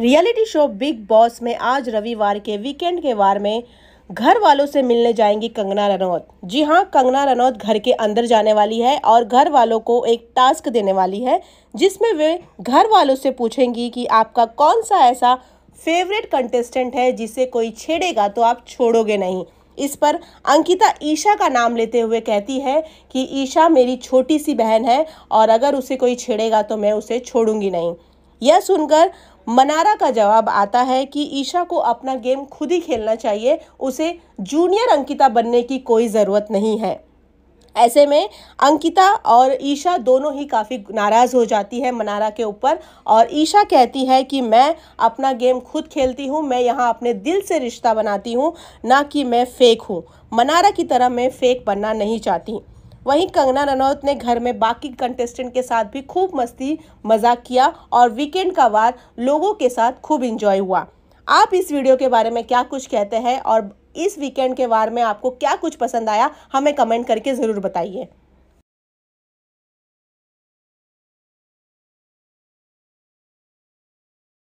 reality show big boss में आज रविवार के वीकेंड के वार में घर वालों से मिलने जाएंगी कंगना रनौत जी हाँ कंगना रनौत घर के अंदर जाने वाली है और घर वालों को एक टास्क देने वाली है जिसमें वे घर वालों से पूछेंगी कि आपका कौन सा ऐसा फेवरेट कंटेस्टेंट है जिसे कोई छेड़ेगा तो आप छोड़ोगे नहीं इस पर अंकिता ईशा का नाम लेते हुए कहती है कि ईशा मेरी छोटी सी बहन है और अगर उसे कोई छेड़ेगा तो मैं उसे छोड़ूंगी नहीं यह सुनकर मनारा का जवाब आता है कि ईशा को अपना गेम खुद ही खेलना चाहिए उसे जूनियर अंकिता बनने की कोई ज़रूरत नहीं है ऐसे में अंकिता और ईशा दोनों ही काफ़ी नाराज़ हो जाती है मनारा के ऊपर और ईशा कहती है कि मैं अपना गेम खुद खेलती हूँ मैं यहाँ अपने दिल से रिश्ता बनाती हूँ ना कि मैं फेक हूँ मनारा की तरह मैं फेक बनना नहीं चाहती वहीं कंगना रनौत ने घर में बाकी कंटेस्टेंट के साथ भी खूब मस्ती मजाक किया और वीकेंड का वार लोगों के साथ खूब इंजॉय हुआ आप इस वीडियो के बारे में क्या कुछ कहते हैं और इस वीकेंड के वार में आपको क्या कुछ पसंद आया हमें कमेंट करके ज़रूर बताइए